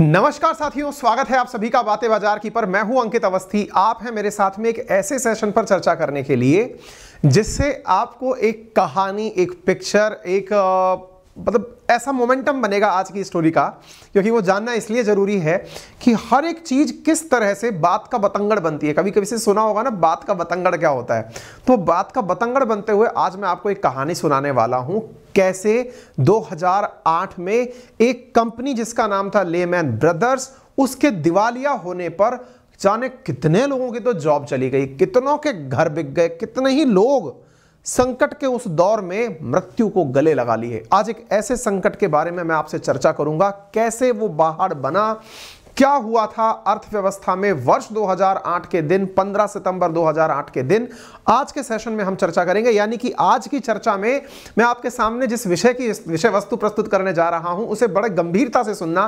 नमस्कार साथियों स्वागत है आप सभी का बातें बाजार की पर मैं हूं अंकित अवस्थी आप हैं मेरे साथ में एक ऐसे सेशन पर चर्चा करने के लिए जिससे आपको एक कहानी एक पिक्चर एक मतलब ऐसा मोमेंटम बनेगा आज की स्टोरी का क्योंकि वो जानना इसलिए ज़रूरी है कि हर एक चीज़ किस तरह से बात का बतंगड़ बनती है कभी कभी से सुना होगा ना बात का बतंगड़ क्या होता है तो बात का बतंगड़ बनते हुए आज मैं आपको एक कहानी सुनाने वाला हूं कैसे 2008 में एक कंपनी जिसका नाम था लेमैन ब्रदर्स उसके दिवालिया होने पर जाने कितने लोगों की तो जॉब चली गई कितनों के घर बिक गए कितने ही लोग संकट के उस दौर में मृत्यु को गले लगा ली है आज एक ऐसे संकट के बारे में मैं आपसे चर्चा करूंगा कैसे वो बाहर बना क्या हुआ था अर्थव्यवस्था में वर्ष 2008 के दिन 15 सितंबर 2008 के दिन आज के सेशन में हम चर्चा करेंगे यानी कि आज की चर्चा में मैं आपके सामने जिस विषय की विषय वस्तु प्रस्तुत करने जा रहा हूं उसे बड़े गंभीरता से सुनना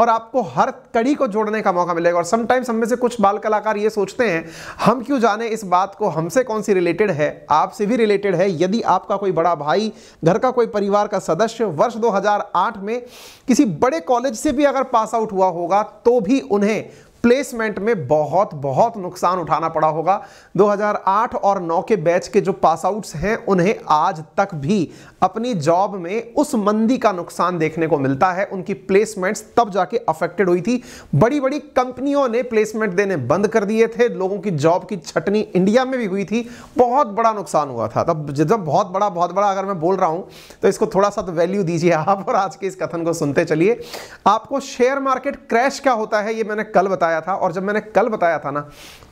और आपको हर कड़ी को जोड़ने का मौका मिलेगा और समटाइम्स हमें से कुछ बाल कलाकार ये सोचते हैं हम क्यों जाने इस बात को हमसे कौन सी रिलेटेड है आपसे भी रिलेटेड है यदि आपका कोई बड़ा भाई घर का कोई परिवार का सदस्य वर्ष दो में किसी बड़े कॉलेज से भी अगर पास आउट हुआ होगा तो भी उन्हें प्लेसमेंट में बहुत बहुत नुकसान उठाना पड़ा होगा 2008 और 9 के बैच के जो पास आउट्स हैं उन्हें आज तक भी अपनी जॉब में उस मंदी का नुकसान देखने को मिलता है उनकी प्लेसमेंट्स तब जाके अफेक्टेड हुई थी बड़ी बड़ी कंपनियों ने प्लेसमेंट देने बंद कर दिए थे लोगों की जॉब की छटनी इंडिया में भी हुई थी बहुत बड़ा नुकसान हुआ था तब जब बहुत बड़ा बहुत बड़ा अगर मैं बोल रहा हूं तो इसको थोड़ा सा तो वैल्यू दीजिए आप और आज के इस कथन को सुनते चलिए आपको शेयर मार्केट क्रैश क्या होता है ये मैंने कल बताया बताया था और जब मैंने कल बताया था ना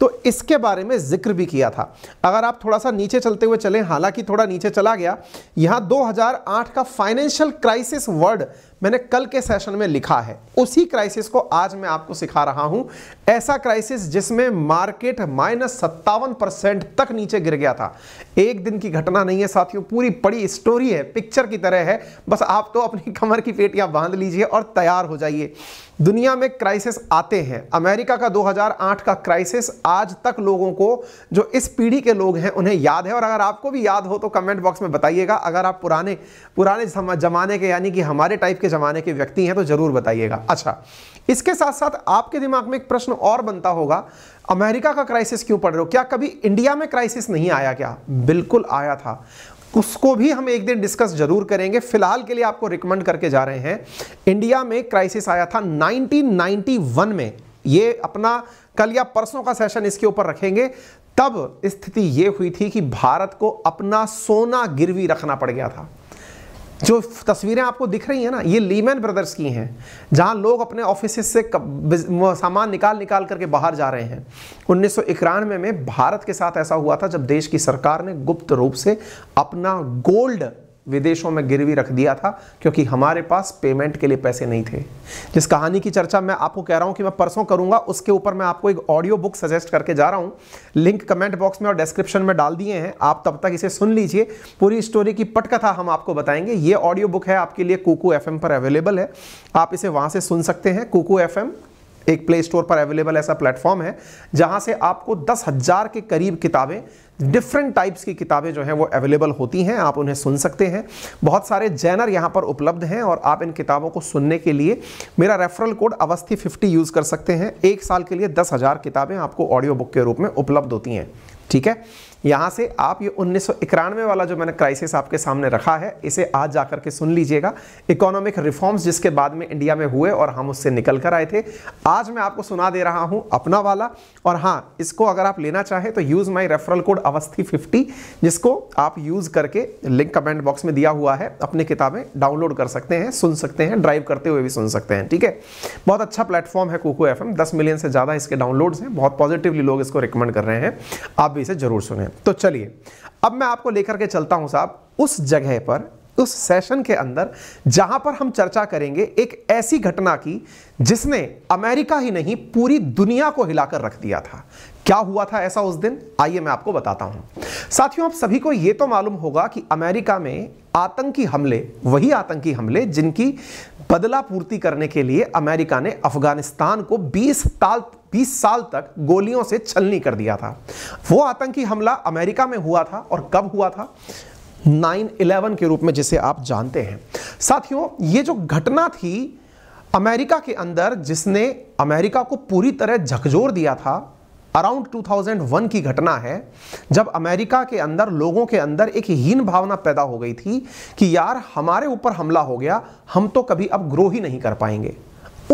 तो इसके बारे में जिक्र भी किया था अगर आप थोड़ा सा नीचे चलते हुए चले हालांकि थोड़ा नीचे चला गया यहां 2008 का फाइनेंशियल क्राइसिस वर्ड मैंने कल के सेशन में लिखा है उसी क्राइसिस को आज मैं आपको सिखा रहा हूं ऐसा क्राइसिस जिसमें मार्केट माइनस सत्तावन परसेंट तक नीचे गिर गया था एक दिन की घटना नहीं है साथियों पूरी बड़ी स्टोरी है पिक्चर की तरह है बस आप तो अपनी कमर की पेटियां बांध लीजिए और तैयार हो जाइए दुनिया में क्राइसिस आते हैं अमेरिका का 2008 का क्राइसिस आज तक लोगों को जो इस पीढ़ी के लोग हैं उन्हें याद है और अगर आपको भी याद हो तो कमेंट बॉक्स में बताइएगा अगर आप पुराने पुराने जमाने के यानी कि हमारे टाइप के ज़माने के व्यक्ति हैं तो ज़रूर बताइएगा अच्छा इसके साथ साथ आपके दिमाग में एक प्रश्न और बनता होगा अमेरिका का क्राइसिस क्यों पड़ रहे हो क्या कभी इंडिया में क्राइसिस नहीं आया क्या बिल्कुल आया था उसको भी हम एक दिन डिस्कस जरूर करेंगे फिलहाल के लिए आपको रिकमेंड करके जा रहे हैं इंडिया में क्राइसिस आया था 1991 में ये अपना कल या परसों का सेशन इसके ऊपर रखेंगे तब स्थिति यह हुई थी कि भारत को अपना सोना गिरवी रखना पड़ गया था जो तस्वीरें आपको दिख रही हैं ना ये लीमैन ब्रदर्स की हैं जहां लोग अपने ऑफिस से सामान निकाल निकाल करके बाहर जा रहे हैं उन्नीस में भारत के साथ ऐसा हुआ था जब देश की सरकार ने गुप्त रूप से अपना गोल्ड विदेशों में गिरवी रख दिया था क्योंकि हमारे पास पेमेंट के लिए पैसे नहीं थे जिस कहानी की चर्चा मैं आपको कह रहा हूं कि मैं परसों करूंगा उसके ऊपर मैं आपको एक ऑडियो बुक सजेस्ट करके जा रहा हूं लिंक कमेंट बॉक्स में और डिस्क्रिप्शन में डाल दिए हैं आप तब तक इसे सुन लीजिए पूरी स्टोरी की पटकथा हम आपको बताएंगे ये ऑडियो बुक है आपके लिए कुकू एफ पर अवेलेबल है आप इसे वहां से सुन सकते हैं Kuku F M play store पर अवेलेबल ऐसा प्लेटफॉर्म है जहां से आपको दस हज़ार के करीब किताबें डिफरेंट टाइप्स की किताबें जो हैं वो अवेलेबल होती हैं आप उन्हें सुन सकते हैं बहुत सारे जैनर यहां पर उपलब्ध हैं और आप इन किताबों को सुनने के लिए मेरा referral code Awasthi fifty use कर सकते हैं एक साल के लिए दस हज़ार किताबें आपको ऑडियो बुक के रूप में उपलब्ध होती हैं ठीक है यहाँ से आप ये उन्नीस वाला जो मैंने क्राइसिस आपके सामने रखा है इसे आज जाकर के सुन लीजिएगा इकोनॉमिक रिफॉर्म्स जिसके बाद में इंडिया में हुए और हम उससे निकल कर आए थे आज मैं आपको सुना दे रहा हूँ अपना वाला और हाँ इसको अगर आप लेना चाहें तो use my referral code Awasthi fifty जिसको आप यूज़ करके लिंक कमेंट बॉक्स में दिया हुआ है अपनी किताबें डाउनलोड कर सकते हैं सुन सकते हैं ड्राइव करते हुए भी सुन सकते हैं ठीक है बहुत अच्छा प्लेटफॉर्म है कुकू एफ दस मिलियन से ज़्यादा इसके डाउनलोड्स हैं बहुत पॉजिटिवली लोग इसको रिकमेंड कर रहे हैं आप भी इसे जरूर सुने तो चलिए अब मैं आपको लेकर के चलता हूं साहब उस जगह पर उस सेशन के अंदर जहां पर हम चर्चा करेंगे एक ऐसी घटना की जिसने अमेरिका ही नहीं पूरी दुनिया को हिलाकर रख दिया था क्या हुआ था ऐसा उस दिन आइए मैं आपको बताता हूं साथियों आप सभी को यह तो मालूम होगा कि अमेरिका में आतंकी हमले वही आतंकी हमले जिनकी बदला पूर्ति करने के लिए अमेरिका ने अफगानिस्तान को 20 साल 20 साल तक गोलियों से छलनी कर दिया था वो आतंकी हमला अमेरिका में हुआ था और कब हुआ था 9/11 के रूप में जिसे आप जानते हैं साथियों ये जो घटना थी अमेरिका के अंदर जिसने अमेरिका को पूरी तरह झकझोर दिया था अराउंड 2001 की घटना है जब अमेरिका के अंदर लोगों के अंदर एक हीन भावना पैदा हो गई थी कि यार हमारे ऊपर हमला हो गया हम तो कभी अब ग्रो ही नहीं कर पाएंगे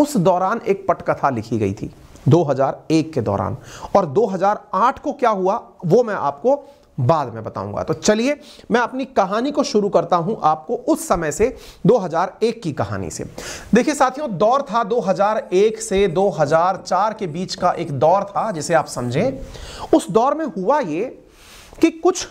उस दौरान एक पटकथा लिखी गई थी 2001 के दौरान और 2008 को क्या हुआ वो मैं आपको बाद में बताऊंगा तो चलिए मैं अपनी कहानी को शुरू करता हूं आपको उस समय से 2001 की कहानी से देखिए साथियों दौर था 2001 से 2004 के बीच का एक दौर था जिसे आप समझें उस दौर में हुआ ये कि कुछ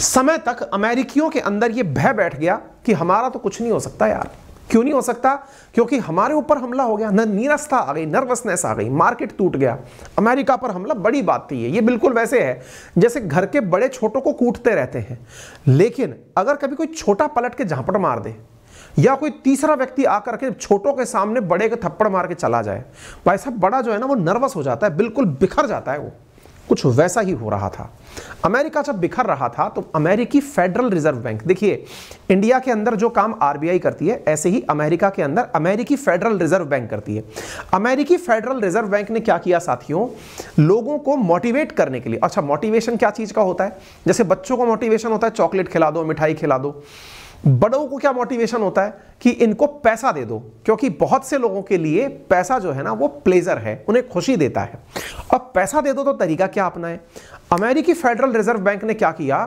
समय तक अमेरिकियों के अंदर ये भय बैठ गया कि हमारा तो कुछ नहीं हो सकता यार क्यों नहीं हो सकता क्योंकि हमारे ऊपर हमला हो गया न नीरसता आ गई नर्वसनेस आ गई मार्केट टूट गया अमेरिका पर हमला बड़ी बात थी ये बिल्कुल वैसे है जैसे घर के बड़े छोटों को कूटते रहते हैं लेकिन अगर कभी कोई छोटा पलट के झांपट मार दे या कोई तीसरा व्यक्ति आकर के छोटों के सामने बड़े के थप्पड़ मार के चला जाए भाई साहब बड़ा जो है ना वो नर्वस हो जाता है बिल्कुल बिखर जाता है वो कुछ वैसा ही हो रहा था अमेरिका जब बिखर रहा था तो अमेरिकी फेडरल रिजर्व बैंक देखिए इंडिया के अंदर जो काम आरबीआई करती है ऐसे ही अमेरिका के अंदर अमेरिकी फेडरल रिजर्व बैंक करती है अमेरिकी फेडरल रिजर्व बैंक ने क्या किया साथियों लोगों को मोटिवेट करने के लिए अच्छा मोटिवेशन क्या चीज़ का होता है जैसे बच्चों को मोटिवेशन होता है चॉकलेट खिला दो मिठाई खिला दो बड़ों को क्या मोटिवेशन होता है कि इनको पैसा दे दो क्योंकि बहुत से लोगों के लिए पैसा जो है ना वो प्लेजर है उन्हें खुशी देता है अब पैसा दे दो तो तरीका क्या है अमेरिकी फेडरल रिजर्व बैंक ने क्या किया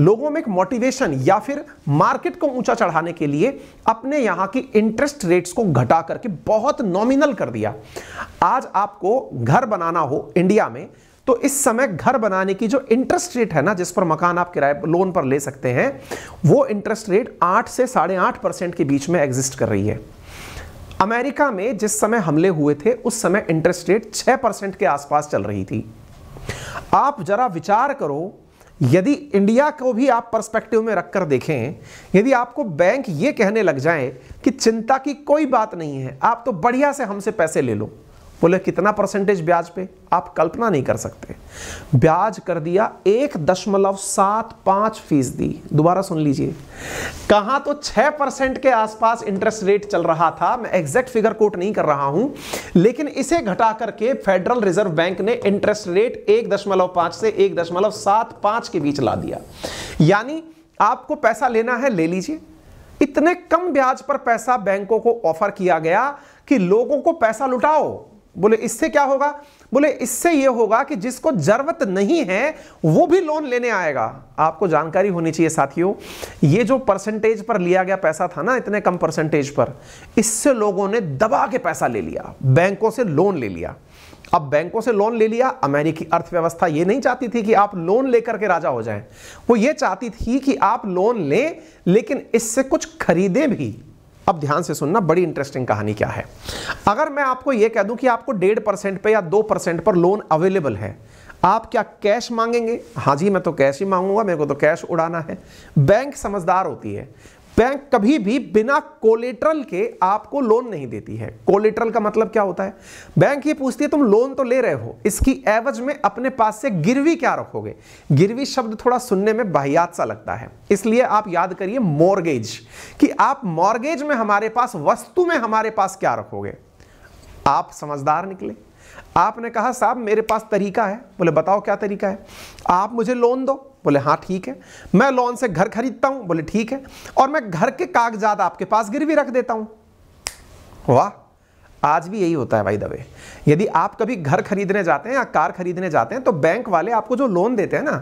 लोगों में एक मोटिवेशन या फिर मार्केट को ऊंचा चढ़ाने के लिए अपने यहां की इंटरेस्ट रेट्स को घटा करके बहुत नॉमिनल कर दिया आज आपको घर बनाना हो इंडिया में तो इस समय घर बनाने की जो इंटरेस्ट रेट है ना जिस पर मकान आप किराए लोन पर ले सकते हैं वो इंटरेस्ट रेट आठ से साढ़े आठ परसेंट के बीच में एग्जिस्ट कर रही है अमेरिका में जिस समय हमले हुए थे उस समय इंटरेस्ट रेट छह परसेंट के आसपास चल रही थी आप जरा विचार करो यदि इंडिया को भी आप पर्सपेक्टिव में रखकर देखें यदि आपको बैंक ये कहने लग जाए कि चिंता की कोई बात नहीं है आप तो बढ़िया से हमसे पैसे ले लो बोले कितना परसेंटेज ब्याज पे आप कल्पना नहीं कर सकते ब्याज कर दिया एक दशमलव सात पांच फीसदी दोबारा सुन लीजिए कहा तो छह परसेंट के आसपास इंटरेस्ट रेट चल रहा था मैं एग्जैक्ट फिगर कोट नहीं कर रहा हूं लेकिन इसे घटा करके फेडरल रिजर्व बैंक ने इंटरेस्ट रेट एक दशमलव पांच से एक दशमलव सात पांच के बीच ला दिया यानी आपको पैसा लेना है ले लीजिए इतने कम ब्याज पर पैसा बैंकों को ऑफर किया गया कि लोगों को पैसा लुटाओ बोले इससे क्या होगा बोले इससे यह होगा कि जिसको जरूरत नहीं है वो भी लोन लेने आएगा आपको जानकारी होनी चाहिए साथियों ये जो परसेंटेज पर लिया गया पैसा था ना इतने कम परसेंटेज पर इससे लोगों ने दबा के पैसा ले लिया बैंकों से लोन ले लिया अब बैंकों से लोन ले लिया अमेरिकी अर्थव्यवस्था ये नहीं चाहती थी कि आप लोन लेकर के राजा हो जाएं वो ये चाहती थी कि आप लोन लें लेकिन इससे कुछ खरीदें भी अब ध्यान से सुनना बड़ी इंटरेस्टिंग कहानी क्या है अगर मैं आपको यह कह दूं कि आपको डेढ़ परसेंट पर या दो परसेंट पर लोन अवेलेबल है आप क्या कैश मांगेंगे हाँ जी मैं तो कैश ही मांगूंगा मेरे को तो कैश उड़ाना है बैंक समझदार होती है बैंक कभी भी बिना कोलेट्रल के आपको लोन नहीं देती है कोलेट्रल का मतलब क्या होता है बैंक ये पूछती है तुम लोन तो ले रहे हो इसकी एवज में अपने पास से गिरवी क्या रखोगे गिरवी शब्द थोड़ा सुनने में बाहियात सा लगता है इसलिए आप याद करिए मॉर्गेज कि आप मॉर्गेज में हमारे पास वस्तु में हमारे पास क्या रखोगे आप समझदार निकले आपने कहा साहब मेरे पास तरीका है बोले बताओ क्या तरीका है आप मुझे लोन दो बोले हाँ ठीक है मैं लोन से घर खरीदता हूं बोले ठीक है और मैं घर के कागजात आपके पास गिरवी रख देता हूं वाह आज भी यही होता है भाई दबे यदि आप कभी घर खरीदने जाते हैं या कार खरीदने जाते हैं तो बैंक वाले आपको जो लोन देते हैं ना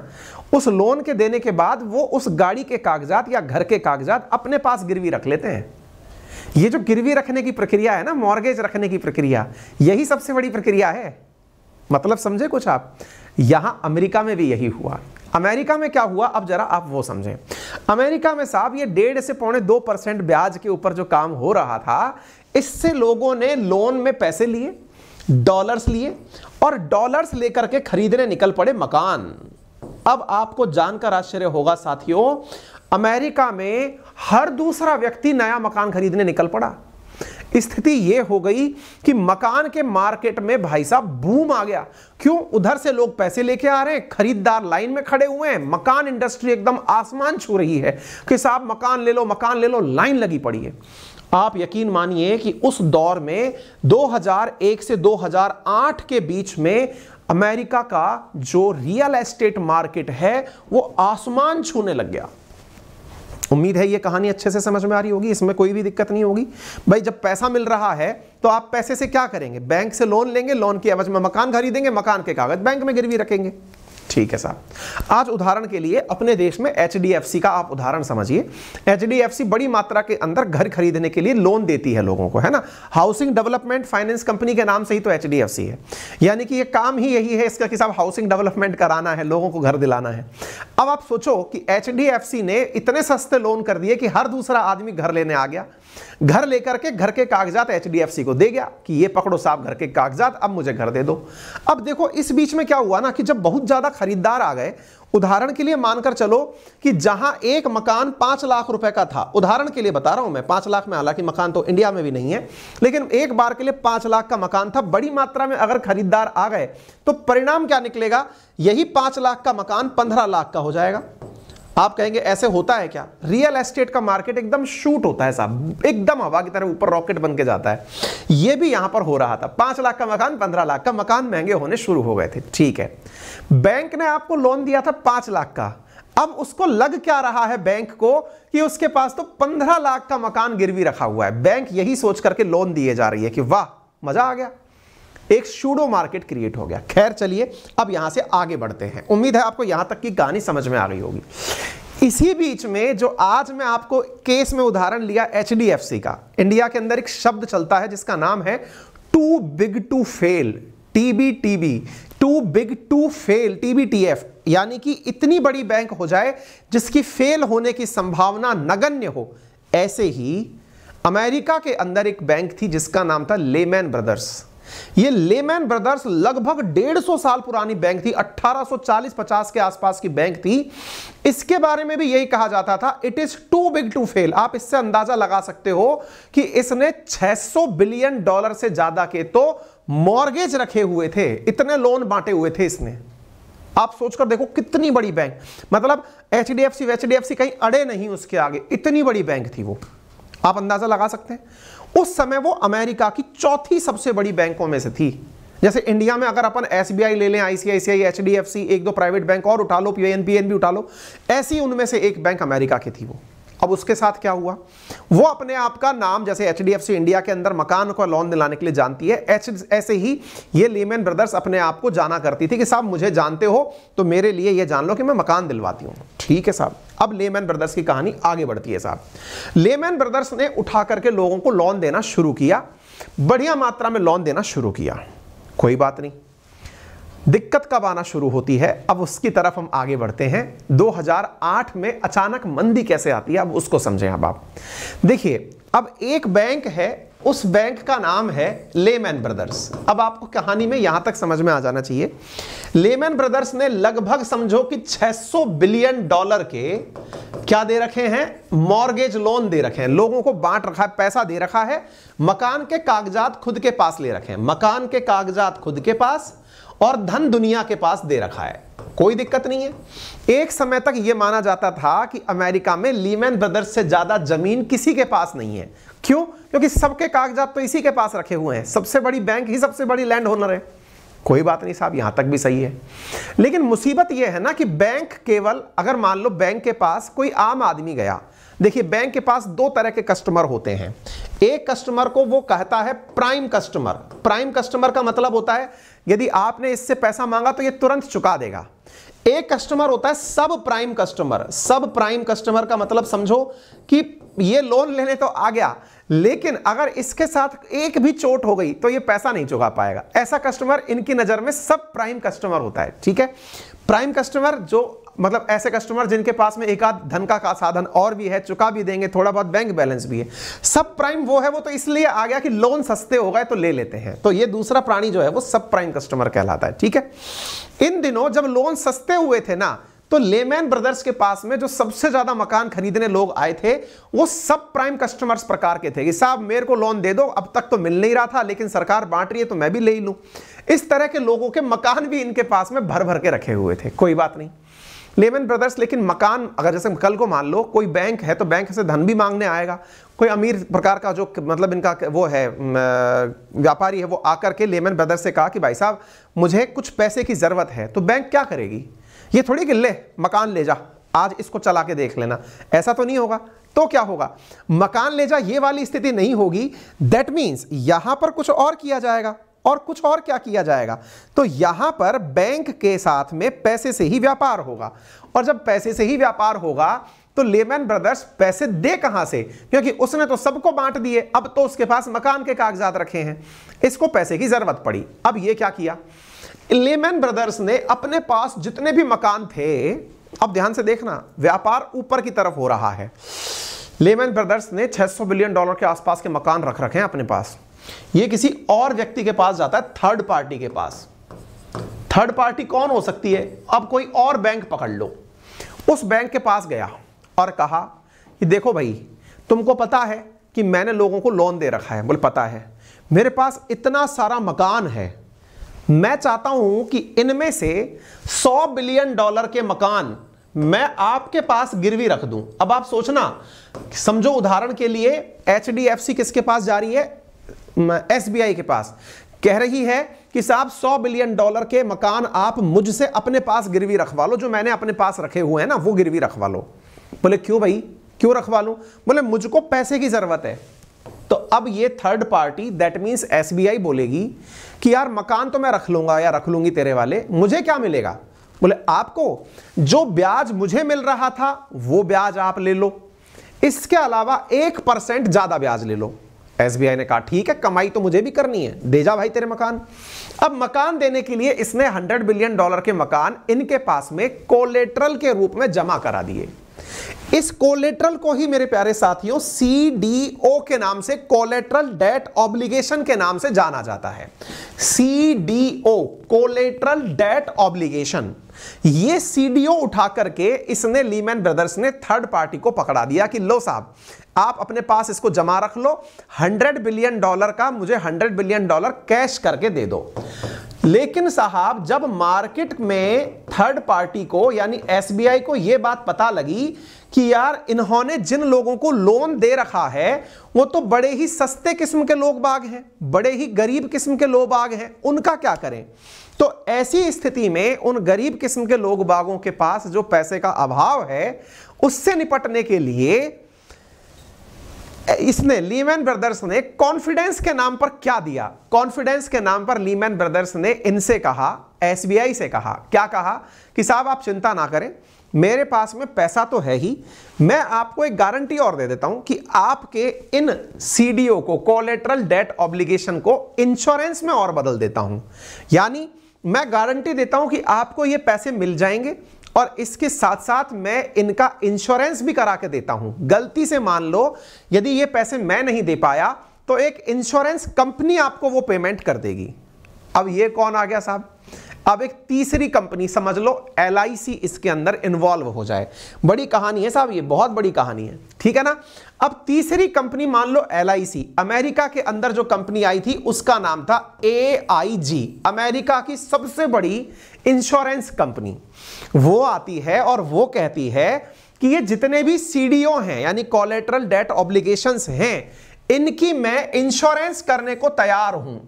उस लोन के देने के बाद वो उस गाड़ी के कागजात या घर के कागजात अपने पास गिरवी रख लेते हैं ये जो गिरवी रखने की प्रक्रिया है ना मॉर्गेज रखने की प्रक्रिया यही सबसे बड़ी प्रक्रिया है मतलब समझे कुछ आप यहां अमेरिका में भी यही हुआ अमेरिका में क्या हुआ अब जरा आप वो समझें अमेरिका में साहब ये डेढ़ से पौने दो परसेंट ब्याज के ऊपर जो काम हो रहा था इससे लोगों ने लोन में पैसे लिए डॉलर्स लिए और डॉलर्स लेकर के खरीदने निकल पड़े मकान अब आपको जानकर आश्चर्य होगा साथियों अमेरिका में हर दूसरा व्यक्ति नया मकान खरीदने निकल पड़ा स्थिति यह हो गई कि मकान के मार्केट में भाई साहब बूम आ गया क्यों उधर से लोग पैसे लेके आ रहे हैं खरीददार लाइन में खड़े हुए हैं मकान इंडस्ट्री एकदम आसमान छू रही है कि साहब मकान ले लो मकान ले लो लाइन लगी पड़ी है आप यकीन मानिए कि उस दौर में 2001 से 2008 के बीच में अमेरिका का जो रियल एस्टेट मार्केट है वो आसमान छूने लग गया उम्मीद है ये कहानी अच्छे से समझ में आ रही होगी इसमें कोई भी दिक्कत नहीं होगी भाई जब पैसा मिल रहा है तो आप पैसे से क्या करेंगे बैंक से लोन लेंगे लोन की एवज में मकान खरीदेंगे मकान के कागज बैंक में गिरवी रखेंगे ठीक है साहब आज उदाहरण के लिए अपने देश में एच का आप उदाहरण समझिए एच बड़ी मात्रा के अंदर घर खरीदने के लिए लोन देती है लोगों को है ना हाउसिंग डेवलपमेंट फाइनेंस कंपनी के नाम से ही तो एच है यानी कि ये काम ही यही है इसका कि साहब हाउसिंग डेवलपमेंट कराना है लोगों को घर दिलाना है अब आप सोचो कि एच ने इतने सस्ते लोन कर दिए कि हर दूसरा आदमी घर लेने आ गया घर लेकर के घर के कागजात एच को दे गया कि ये पकड़ो साहब घर के कागजात अब मुझे घर दे दो अब देखो इस बीच में क्या हुआ ना कि जब बहुत ज़्यादा खरीदार आ गए उदाहरण के लिए मानकर चलो कि जहां एक मकान पांच लाख रुपए का था उदाहरण के लिए बता रहा हूं मैं पांच लाख में हालांकि मकान तो इंडिया में भी नहीं है लेकिन एक बार के लिए पांच लाख का मकान था बड़ी मात्रा में अगर खरीदार आ गए तो परिणाम क्या निकलेगा यही पांच लाख का मकान पंद्रह लाख का हो जाएगा आप कहेंगे ऐसे होता है क्या रियल एस्टेट का मार्केट एकदम शूट होता है साहब एकदम हवा की तरह ऊपर रॉकेट बन के जाता है यह भी यहां पर हो रहा था पांच लाख का मकान पंद्रह लाख का मकान महंगे होने शुरू हो गए थे ठीक है बैंक ने आपको लोन दिया था पांच लाख का अब उसको लग क्या रहा है बैंक को कि उसके पास तो पंद्रह लाख का मकान गिरवी रखा हुआ है बैंक यही सोच करके लोन दिए जा रही है कि वाह मजा आ गया एक शूडो मार्केट क्रिएट हो गया खैर चलिए अब यहां से आगे बढ़ते हैं उम्मीद है आपको यहां तक की कहानी समझ में आ गई होगी इसी बीच में जो आज मैं आपको केस में उदाहरण लिया एच का इंडिया के अंदर एक शब्द चलता है जिसका नाम है too big to fail TB TB too big to fail F यानी कि इतनी बड़ी बैंक हो जाए जिसकी फेल होने की संभावना नगण्य हो ऐसे ही अमेरिका के अंदर एक बैंक थी जिसका नाम था लेमैन ब्रदर्स ये लेमैन ब्रदर्स लगभग 150 साल पुरानी बैंक थी 1840-50 के आसपास की बैंक थी इसके बारे में भी यही कहा जाता था it is too big to fail आप इससे अंदाजा लगा सकते हो कि इसने 600 बिलियन डॉलर से ज्यादा के तो मॉर्गेज रखे हुए थे इतने लोन बांटे हुए थे इसने आप सोचकर देखो कितनी बड़ी बैंक मतलब H D F C F C कहीं अड़े नहीं उसके आगे इतनी बड़ी बैंक थी वो आप अंदाजा लगा सकते हैं उस समय वो अमेरिका की चौथी सबसे बड़ी बैंकों में से थी जैसे इंडिया में अगर अपन एस ले लें ICICI H D F C एक दो प्राइवेट बैंक और उठा लो पी एन भी उठा लो ऐसी उनमें से एक बैंक अमेरिका की थी वो अब उसके साथ क्या हुआ वो अपने आप का नाम जैसे एच इंडिया के अंदर मकान को लोन दिलाने के लिए जानती है एच ऐसे ही ये लीमैन ब्रदर्स अपने आप को जाना करती थी कि साहब मुझे जानते हो तो मेरे लिए ये जान लो कि मैं मकान दिलवाती हूँ ठीक है साहब अब लेमैन ब्रदर्स की कहानी आगे बढ़ती है साहब लेमैन ब्रदर्स ने उठा करके लोगों को लोन देना शुरू किया बढ़िया मात्रा में लोन देना शुरू किया कोई बात नहीं दिक्कत कब आना शुरू होती है अब उसकी तरफ हम आगे बढ़ते हैं 2008 में अचानक मंदी कैसे आती है अब उसको समझें अब आप देखिए अब एक बैंक है उस बैंक का नाम है लेमैन ब्रदर्स अब आपको कहानी में यहां तक समझ में आ जाना चाहिए लेमैन ब्रदर्स ने लगभग समझो कि 600 बिलियन डॉलर के क्या दे रखे हैं मॉर्गेज लोन दे रखे हैं लोगों को बांट रखा है पैसा दे रखा है मकान के कागजात खुद के पास ले रखे हैं मकान के कागजात खुद के पास और धन दुनिया के पास दे रखा है कोई दिक्कत नहीं है एक समय तक यह माना जाता था कि अमेरिका में लीमैन ब्रदर्स से ज्यादा जमीन किसी के पास नहीं है क्यों क्योंकि सबके कागजात तो इसी के पास रखे हुए हैं सबसे बड़ी बैंक ही सबसे बड़ी लैंड होनर है कोई बात नहीं साहब यहां तक भी सही है लेकिन मुसीबत यह है ना कि बैंक केवल अगर मान लो बैंक के पास कोई आम आदमी गया देखिए बैंक के पास दो तरह के कस्टमर होते हैं एक कस्टमर को वो कहता है प्राइम कस्टमर प्राइम कस्टमर का मतलब होता है यदि आपने इससे पैसा मांगा तो ये तुरंत चुका देगा एक कस्टमर होता है sub prime customer sub prime customer का मतलब समझो कि ये लोन लेने तो आ गया लेकिन अगर इसके साथ एक भी चोट हो गई तो ये पैसा नहीं चुका पाएगा ऐसा कस्टमर इनकी नज़र में सब प्राइम कस्टमर होता है ठीक है प्राइम कस्टमर जो मतलब ऐसे कस्टमर जिनके पास में एक आध धन का साधन और भी है चुका भी देंगे थोड़ा बहुत बैंक बैलेंस भी है सब प्राइम वो है वो तो इसलिए आ गया कि लोन सस्ते हो गए तो ले लेते हैं तो ये दूसरा प्राणी जो है वो सब प्राइम कस्टमर कहलाता है ठीक है इन दिनों जब लोन सस्ते हुए थे ना तो लेमैन ब्रदर्स के पास में जो सबसे ज्यादा मकान खरीदने लोग आए थे वो सब प्राइम कस्टमर्स प्रकार के थे कि साहब मेरे को लोन दे दो अब तक तो मिल नहीं रहा था लेकिन सरकार बांट रही है तो मैं भी ले ही लूं इस तरह के लोगों के मकान भी इनके पास में भर भर के रखे हुए थे कोई बात नहीं लेमन ब्रदर्स लेकिन मकान अगर जैसे कल को मान लो कोई बैंक है तो बैंक से धन भी मांगने आएगा कोई अमीर प्रकार का जो मतलब इनका वो है व्यापारी है वो आकर के लेमन ब्रदर्स से कहा कि भाई साहब मुझे कुछ पैसे की ज़रूरत है तो बैंक क्या करेगी ये थोड़ी कि ले मकान ले जा आज इसको चला के देख लेना ऐसा तो नहीं होगा तो क्या होगा मकान ले जा ये वाली स्थिति नहीं होगी दैट मीन्स यहां पर कुछ और किया जाएगा और कुछ और क्या किया जाएगा तो यहां पर बैंक के साथ में पैसे से ही व्यापार होगा और जब पैसे से ही व्यापार होगा तो लेमैन ब्रदर्स पैसे दे कहां से क्योंकि उसने तो सबको बांट दिए अब तो उसके पास मकान के कागजात रखे हैं इसको पैसे की जरूरत पड़ी अब यह क्या किया लेमैन ब्रदर्स ने अपने पास जितने भी मकान थे अब ध्यान से देखना व्यापार ऊपर की तरफ हो रहा है लेमैन ब्रदर्स ने 600 बिलियन डॉलर के आसपास के मकान रख रखे हैं अपने पास ये किसी और व्यक्ति के पास जाता है थर्ड पार्टी के पास थर्ड पार्टी कौन हो सकती है अब कोई और बैंक पकड़ लो उस बैंक के पास गया और कहा कि देखो भाई तुमको पता है कि मैंने लोगों को लोन दे रखा है बोले पता है मेरे पास इतना सारा मकान है मैं चाहता हूं कि इनमें से 100 बिलियन डॉलर के मकान मैं आपके पास गिरवी रख दूं अब आप सोचना समझो उदाहरण के लिए एच किसके पास जा रही है एसबीआई के पास कह रही है कि साहब 100 बिलियन डॉलर के मकान आप मुझसे अपने पास गिरवी रखवा लो जो मैंने अपने पास रखे हुए हैं ना वो गिरवी रखवा लो बोले क्यों भाई क्यों रखवा लो बोले मुझको पैसे की जरूरत है तो अब ये third party that means SBI बोलेगी कि यार मकान तो मैं रख लूंगा या रख लूंगी तेरे वाले मुझे क्या मिलेगा बोले आपको जो ब्याज मुझे मिल रहा था वो ब्याज आप ले लो इसके अलावा एक परसेंट ज्यादा ब्याज ले लो एसबीआई ने कहा ठीक है कमाई तो मुझे भी करनी है दे जा भाई तेरे मकान अब मकान देने के लिए इसने 100 बिलियन डॉलर के मकान इनके पास में कोलेट्रल के रूप में जमा करा दिए इस कोलेट्रल को ही मेरे प्यारे साथियों सीडीओ के नाम से कोलेट्रल डेट ऑब्लिगेशन के नाम से जाना जाता है सीडीओ कोलेट्रल डेट ऑब्लिगेशन ये सीडीओ उठा करके इसने लीमैन ब्रदर्स ने थर्ड पार्टी को पकड़ा दिया कि लो साहब आप अपने पास इसको जमा रख लो 100 बिलियन डॉलर का मुझे 100 बिलियन डॉलर कैश करके दे दो लेकिन साहब जब मार्केट में थर्ड पार्टी को यानी एसबीआई को यह बात पता लगी कि यार इन्होंने जिन लोगों को लोन दे रखा है वो तो बड़े ही सस्ते किस्म के लोग बाग हैं बड़े ही गरीब किस्म के लोग बाग हैं उनका क्या करें तो ऐसी स्थिति में उन गरीब किस्म के लोग बागों के पास जो पैसे का अभाव है उससे निपटने के लिए इसने लीमैन ब्रदर्स ने कॉन्फिडेंस के नाम पर क्या दिया कॉन्फिडेंस के नाम पर लीमैन ब्रदर्स ने इनसे कहा एसबीआई से कहा क्या कहा कि साहब आप चिंता ना करें मेरे पास में पैसा तो है ही मैं आपको एक गारंटी और दे देता हूं कि आपके इन सीडीओ को कोलेट्रल डेट ऑब्लिगेशन को इंश्योरेंस में और बदल देता हूं यानी मैं गारंटी देता हूं कि आपको ये पैसे मिल जाएंगे और इसके साथ साथ मैं इनका इंश्योरेंस भी करा के देता हूं गलती से मान लो यदि ये पैसे मैं नहीं दे पाया तो एक इंश्योरेंस कंपनी आपको वो पेमेंट कर देगी अब ये कौन आ गया साहब अब एक तीसरी कंपनी समझ लो एल इसके अंदर इन्वॉल्व हो जाए बड़ी कहानी है साहब ये बहुत बड़ी कहानी है ठीक है ना अब तीसरी कंपनी मान लो एल अमेरिका के अंदर जो कंपनी आई थी उसका नाम था ए अमेरिका की सबसे बड़ी इंश्योरेंस कंपनी वो आती है और वो कहती है कि ये जितने भी सी हैं यानी कॉलेट्रल डेट ऑब्लिगेशन हैं इनकी मैं इंश्योरेंस करने को तैयार हूं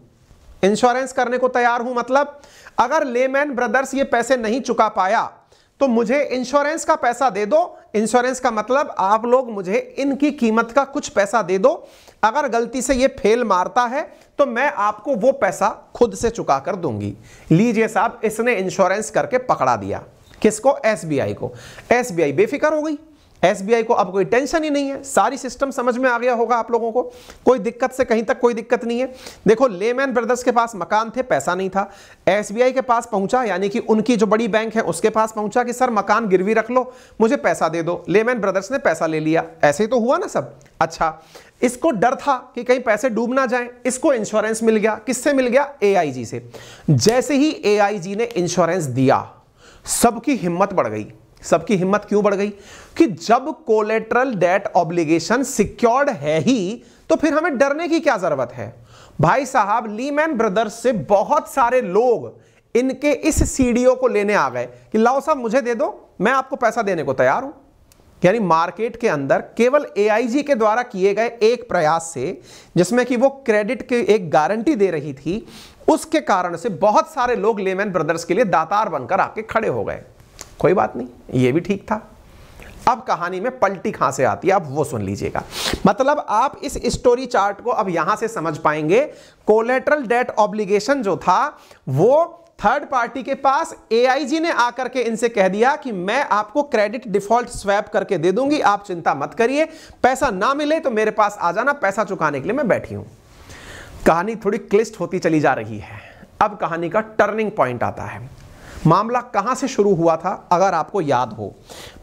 इंश्योरेंस करने को तैयार हूं मतलब अगर लेमैन ब्रदर्स ये पैसे नहीं चुका पाया तो मुझे इंश्योरेंस का पैसा दे दो इंश्योरेंस का मतलब आप लोग मुझे इनकी कीमत का कुछ पैसा दे दो अगर गलती से ये फेल मारता है तो मैं आपको वो पैसा खुद से चुका कर दूंगी लीजिए साहब इसने इंश्योरेंस करके पकड़ा दिया किसको एसबीआई को एसबीआई बेफिक्र हो गई एसबीआई को अब कोई टेंशन ही नहीं है सारी सिस्टम समझ में आ गया होगा आप लोगों को कोई दिक्कत से कहीं तक कोई दिक्कत नहीं है देखो लेमैन ब्रदर्स के पास मकान थे पैसा नहीं था एसबीआई के पास पहुंचा यानी कि उनकी जो बड़ी बैंक है उसके पास पहुंचा कि सर मकान गिरवी रख लो मुझे पैसा दे दो लेमैन ब्रदर्स ने पैसा ले लिया ऐसे ही तो हुआ ना सब अच्छा इसको डर था कि कहीं पैसे डूब ना जाए इसको इंश्योरेंस मिल गया किससे मिल गया ए से जैसे ही ए ने इंश्योरेंस दिया सबकी हिम्मत बढ़ गई सबकी हिम्मत क्यों बढ़ गई कि जब कोलेट्रल डेट ऑब्लिगेशन सिक्योर्ड है ही तो फिर हमें डरने की क्या जरूरत है भाई साहब लीमैन ब्रदर्स से बहुत सारे लोग इनके इस सीडीओ को लेने आ गए कि लाओ साहब मुझे दे दो मैं आपको पैसा देने को तैयार हूं यानी मार्केट के अंदर केवल एआईजी के द्वारा किए गए एक प्रयास से जिसमें कि वो क्रेडिट की एक गारंटी दे रही थी उसके कारण से बहुत सारे लोग लेमैन ब्रदर्स के लिए दातार बनकर आके खड़े हो गए कोई बात नहीं ये भी ठीक था अब कहानी में पलटी खां से आती है आप वो सुन लीजिएगा मतलब आप इस स्टोरी चार्ट को अब यहां से समझ पाएंगे कोलेट्रल डेट ऑब्लिगेशन जो था वो थर्ड पार्टी के पास एआईजी ने आकर के इनसे कह दिया कि मैं आपको क्रेडिट डिफॉल्ट स्वैप करके दे दूंगी आप चिंता मत करिए पैसा ना मिले तो मेरे पास आ जाना पैसा चुकाने के लिए मैं बैठी हूं कहानी थोड़ी क्लिस्ट होती चली जा रही है अब कहानी का टर्निंग पॉइंट आता है मामला कहां से शुरू हुआ था अगर आपको याद हो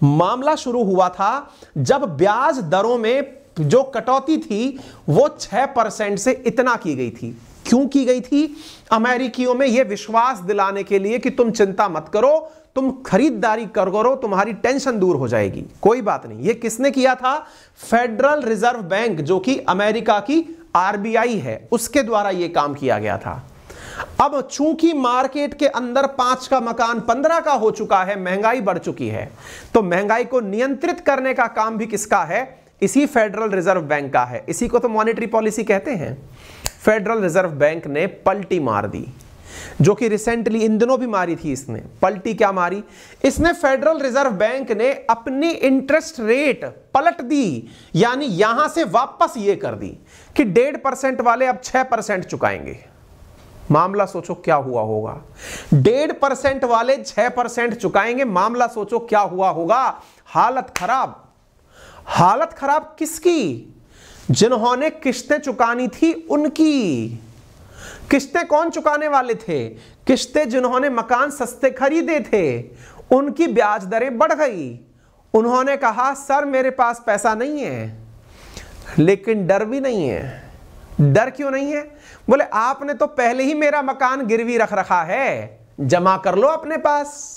मामला शुरू हुआ था जब ब्याज दरों में जो कटौती थी वो छह परसेंट से इतना की गई थी क्यों की गई थी अमेरिकियों में यह विश्वास दिलाने के लिए कि तुम चिंता मत करो तुम खरीदारी कर करो तुम्हारी टेंशन दूर हो जाएगी कोई बात नहीं यह किसने किया था फेडरल रिजर्व बैंक जो कि अमेरिका की आरबीआई है उसके द्वारा यह काम किया गया था अब चूंकि मार्केट के अंदर पांच का मकान पंद्रह का हो चुका है महंगाई बढ़ चुकी है तो महंगाई को नियंत्रित करने का काम भी किसका है इसी फेडरल रिजर्व बैंक का है इसी को तो मॉनेटरी पॉलिसी कहते हैं फेडरल रिजर्व बैंक ने पलटी मार दी जो कि रिसेंटली इन दिनों भी मारी थी इसने पलटी क्या मारी इसने फेडरल रिजर्व बैंक ने अपनी इंटरेस्ट रेट पलट दी यानी यहां से वापस ये कर दी कि डेढ़ परसेंट वाले अब छह परसेंट चुकाएंगे मामला सोचो क्या हुआ होगा डेढ़ परसेंट वाले छह परसेंट चुकाएंगे मामला सोचो क्या हुआ होगा हालत खराब हालत खराब किसकी जिन्होंने किस्तें चुकानी थी उनकी किस्तें कौन चुकाने वाले थे किस्तें जिन्होंने मकान सस्ते खरीदे थे उनकी ब्याज दरें बढ़ गई उन्होंने कहा सर मेरे पास पैसा नहीं है लेकिन डर भी नहीं है डर क्यों नहीं है बोले आपने तो पहले ही मेरा मकान गिरवी रख रखा है जमा कर लो अपने पास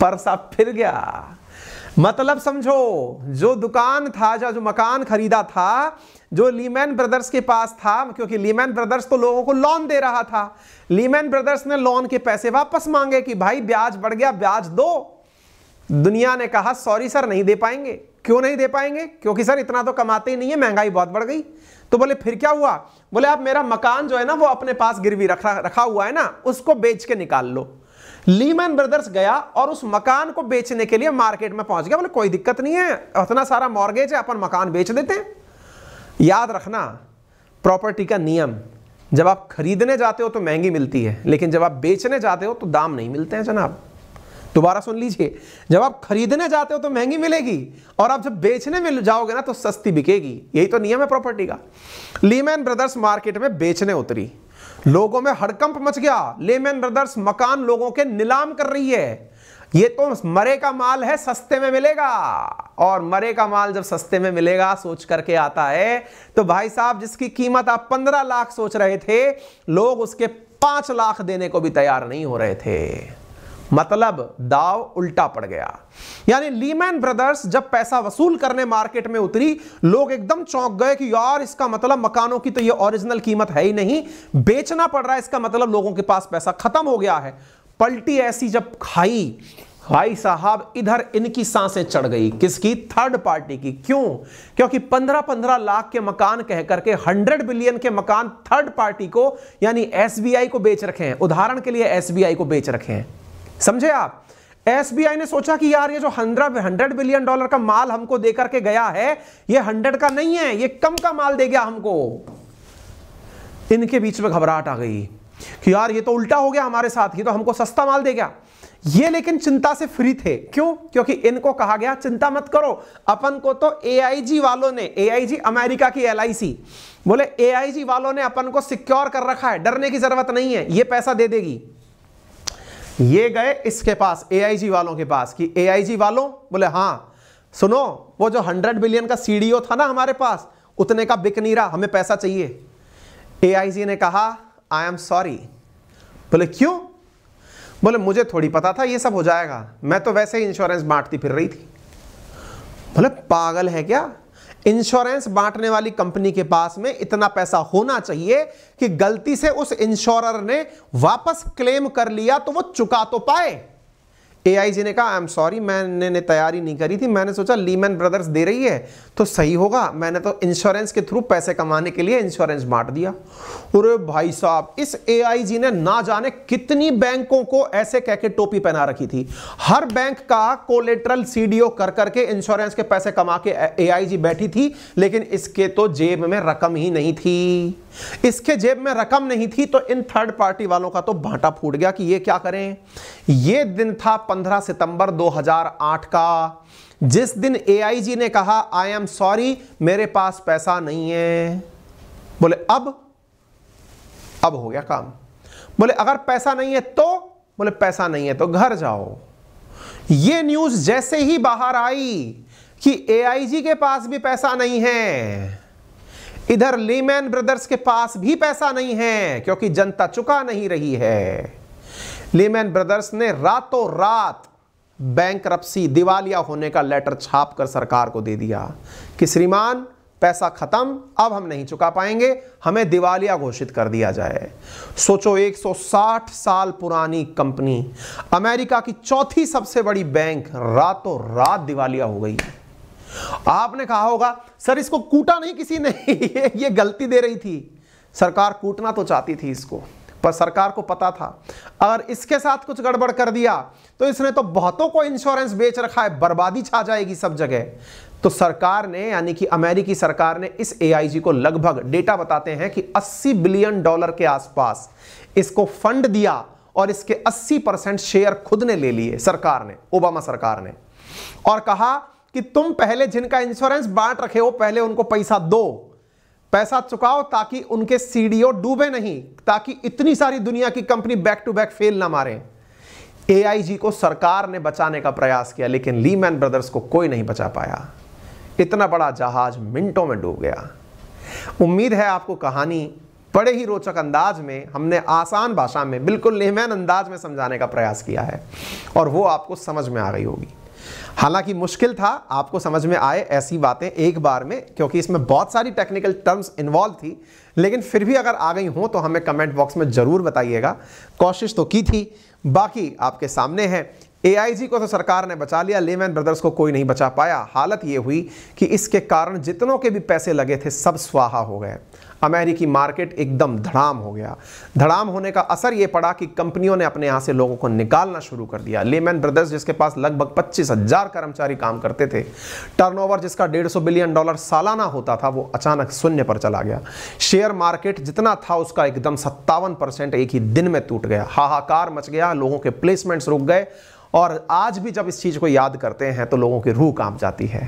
परसा फिर गया मतलब समझो जो दुकान था जो जो मकान खरीदा था जो लीमैन ब्रदर्स के पास था क्योंकि लीमैन ब्रदर्स तो लोगों को लोन दे रहा था लीमैन ब्रदर्स ने लोन के पैसे वापस मांगे कि भाई ब्याज बढ़ गया ब्याज दो दुनिया ने कहा सॉरी सर नहीं दे पाएंगे क्यों नहीं दे पाएंगे क्योंकि सर इतना तो कमाते ही नहीं है महंगाई बहुत बढ़ गई तो बोले फिर क्या हुआ बोले आप मेरा मकान जो है ना वो अपने पास गिरवी रखा रखा हुआ है ना उसको बेच के निकाल लो लीमन ब्रदर्स गया और उस मकान को बेचने के लिए मार्केट में पहुंच गया बोले कोई दिक्कत नहीं है इतना सारा मॉर्गेज है अपन मकान बेच देते हैं याद रखना प्रॉपर्टी का नियम जब आप खरीदने जाते हो तो महंगी मिलती है लेकिन जब आप बेचने जाते हो तो दाम नहीं मिलते हैं जनाब दोबारा सुन लीजिए जब आप खरीदने जाते हो तो महंगी मिलेगी और आप जब बेचने में जाओगे ना तो सस्ती बिकेगी यही तो नियम है प्रॉपर्टी का लीमैन ब्रदर्स मार्केट में बेचने उतरी लोगों में हड़कंप मच गया लेमैन ब्रदर्स मकान लोगों के नीलाम कर रही है ये तो मरे का माल है सस्ते में मिलेगा और मरे का माल जब सस्ते में मिलेगा सोच करके आता है तो भाई साहब जिसकी कीमत आप पंद्रह लाख सोच रहे थे लोग उसके पांच लाख देने को भी तैयार नहीं हो रहे थे मतलब दाव उल्टा पड़ गया यानी लीमैन ब्रदर्स जब पैसा वसूल करने मार्केट में उतरी लोग एकदम चौंक गए कि यार इसका मतलब मकानों की तो ये ओरिजिनल कीमत है ही नहीं बेचना पड़ रहा है इसका मतलब लोगों के पास पैसा खत्म हो गया है पलटी ऐसी जब खाई भाई साहब इधर इनकी सांसें चढ़ गई किसकी थर्ड पार्टी की क्यों क्योंकि पंद्रह पंद्रह लाख के मकान कह करके हंड्रेड बिलियन के मकान थर्ड पार्टी को यानी एसबीआई को बेच रखे हैं उदाहरण के लिए एसबीआई को बेच रखे हैं समझे आप एसबीआई ने सोचा कि यार ये जो हंड्रेड हंड्रेड बिलियन डॉलर का माल हमको देकर के गया है ये हंड्रेड का नहीं है ये कम का माल दे गया हमको इनके बीच में घबराहट आ गई कि यार ये तो उल्टा हो गया हमारे साथ ये तो हमको सस्ता माल दे गया ये लेकिन चिंता से फ्री थे क्यों क्योंकि इनको कहा गया चिंता मत करो अपन को तो एआईजी वालों ने एआईजी अमेरिका की एलआईसी बोले एआईजी वालों ने अपन को सिक्योर कर रखा है डरने की जरूरत नहीं है ये पैसा दे देगी ये गए इसके पास एआईजी वालों के पास कि एआईजी वालों बोले हाँ सुनो वो जो हंड्रेड बिलियन का सीडीओ था ना हमारे पास उतने का बिक नहीं रहा हमें पैसा चाहिए एआईजी ने कहा आई एम सॉरी बोले क्यों बोले मुझे थोड़ी पता था ये सब हो जाएगा मैं तो वैसे ही इंश्योरेंस बांटती फिर रही थी बोले पागल है क्या इंश्योरेंस बांटने वाली कंपनी के पास में इतना पैसा होना चाहिए कि गलती से उस इंश्योरर ने वापस क्लेम कर लिया तो वो चुका तो पाए एआईजी ने कहा आई एम सॉरी मैंने तैयारी नहीं करी थी मैंने सोचा लीमैन ब्रदर्स दे रही है तो सही होगा मैंने तो इंश्योरेंस के थ्रू पैसे कमाने के लिए इंश्योरेंस बांट दिया अरे भाई साहब इस एआईजी ने ना जाने कितनी बैंकों को ऐसे कह के टोपी पहना रखी थी हर बैंक का कोलेट्रल सीडीओ कर करके इंश्योरेंस के पैसे कमा के जी बैठी थी लेकिन इसके तो जेब में रकम ही नहीं थी इसके जेब में रकम नहीं थी तो इन थर्ड पार्टी वालों का तो भांटा फूट गया कि ये क्या करें ये दिन था 15 सितंबर 2008 का जिस दिन एआईजी ने कहा आई एम सॉरी मेरे पास पैसा नहीं है बोले अब अब हो गया काम बोले अगर पैसा नहीं है तो बोले पैसा नहीं है तो घर जाओ ये न्यूज जैसे ही बाहर आई कि एआईजी के पास भी पैसा नहीं है इधर लीमैन ब्रदर्स के पास भी पैसा नहीं है क्योंकि जनता चुका नहीं रही है लीमैन ब्रदर्स ने रातों रात बैंक दिवालिया होने का लेटर छाप कर सरकार को दे दिया कि श्रीमान पैसा खत्म अब हम नहीं चुका पाएंगे हमें दिवालिया घोषित कर दिया जाए सोचो 160 साल पुरानी कंपनी अमेरिका की चौथी सबसे बड़ी बैंक रातों रात दिवालिया हो गई है आपने कहा होगा सर इसको कूटा नहीं किसी ने ये, ये गलती दे रही थी सरकार कूटना तो चाहती थी इसको पर सरकार को पता था अगर इसके साथ कुछ गड़बड़ कर दिया तो इसने तो बहुतों को इंश्योरेंस बेच रखा है बर्बादी छा जाएगी सब जगह तो सरकार ने यानी कि अमेरिकी सरकार ने इस एआईजी को लगभग डेटा बताते हैं कि 80 बिलियन डॉलर के आसपास इसको फंड दिया और इसके 80 परसेंट शेयर खुद ने ले लिए सरकार ने ओबामा सरकार ने और कहा कि तुम पहले जिनका इंश्योरेंस बांट रखे हो पहले उनको पैसा दो पैसा चुकाओ ताकि उनके सीडीओ डूबे नहीं ताकि इतनी सारी दुनिया की company back to back fail ना मारे ए को सरकार ने बचाने का प्रयास किया लेकिन लीमैन ब्रदर्स को कोई नहीं बचा पाया इतना बड़ा जहाज मिनटों में डूब गया उम्मीद है आपको कहानी बड़े ही रोचक अंदाज में हमने आसान भाषा में बिल्कुल लेमैन अंदाज में समझाने का प्रयास किया है और वो आपको समझ में आ गई होगी हालांकि मुश्किल था आपको समझ में आए ऐसी बातें एक बार में क्योंकि इसमें बहुत सारी टेक्निकल टर्म्स इन्वॉल्व थी लेकिन फिर भी अगर आ गई हो तो हमें कमेंट बॉक्स में ज़रूर बताइएगा कोशिश तो की थी बाकी आपके सामने है एआईजी को तो सरकार ने बचा लिया लेमैन ब्रदर्स को कोई नहीं बचा पाया हालत ये हुई कि इसके कारण जितनों के भी पैसे लगे थे सब स्वाहा हो गए अमेरिकी मार्केट एकदम धड़ाम हो गया धड़ाम होने का असर यह पड़ा कि कंपनियों ने अपने यहां से लोगों को निकालना शुरू कर दिया लेमैन ब्रदर्स जिसके पास लगभग पच्चीस हजार कर्मचारी काम करते थे टर्नओवर जिसका डेढ़ सौ बिलियन डॉलर सालाना होता था वो अचानक शून्य पर चला गया शेयर मार्केट जितना था उसका एकदम सत्तावन परसेंट एक ही दिन में टूट गया हाहाकार मच गया लोगों के प्लेसमेंट्स रुक गए और आज भी जब इस चीज़ को याद करते हैं तो लोगों की रूह कांप जाती है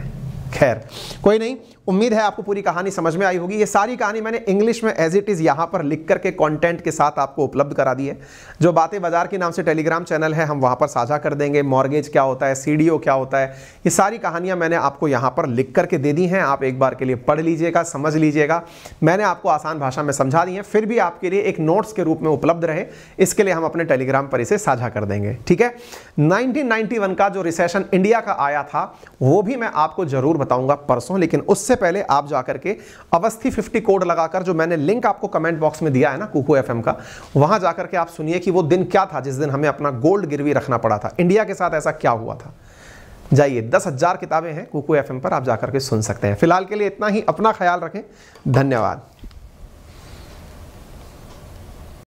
खैर कोई नहीं उम्मीद है आपको पूरी कहानी समझ में आई होगी ये सारी कहानी मैंने इंग्लिश में एज इट इज़ यहाँ पर लिख करके कंटेंट के साथ आपको उपलब्ध करा दी है जो बातें बाजार के नाम से टेलीग्राम चैनल है हम वहाँ पर साझा कर देंगे मॉर्गेज क्या होता है सी क्या होता है ये सारी कहानियाँ मैंने आपको यहाँ पर लिख करके दे दी हैं आप एक बार के लिए पढ़ लीजिएगा समझ लीजिएगा मैंने आपको आसान भाषा में समझा दी है फिर भी आपके लिए एक नोट्स के रूप में उपलब्ध रहे इसके लिए हम अपने टेलीग्राम पर इसे साझा कर देंगे ठीक है नाइनटीन का जो रिसेशन इंडिया का आया था वो भी मैं आपको जरूर बताऊंगा परसों लेकिन उससे उससे पहले आप जाकर के अवस्थी फिफ्टी कोड लगाकर जो मैंने लिंक आपको कमेंट बॉक्स में दिया है ना कुकू एफ का वहां जाकर के आप सुनिए कि वो दिन क्या था जिस दिन हमें अपना गोल्ड गिरवी रखना पड़ा था इंडिया के साथ ऐसा क्या हुआ था जाइए दस हजार किताबें हैं कुकू एफ पर आप जाकर के सुन सकते हैं फिलहाल के लिए इतना ही अपना ख्याल रखें धन्यवाद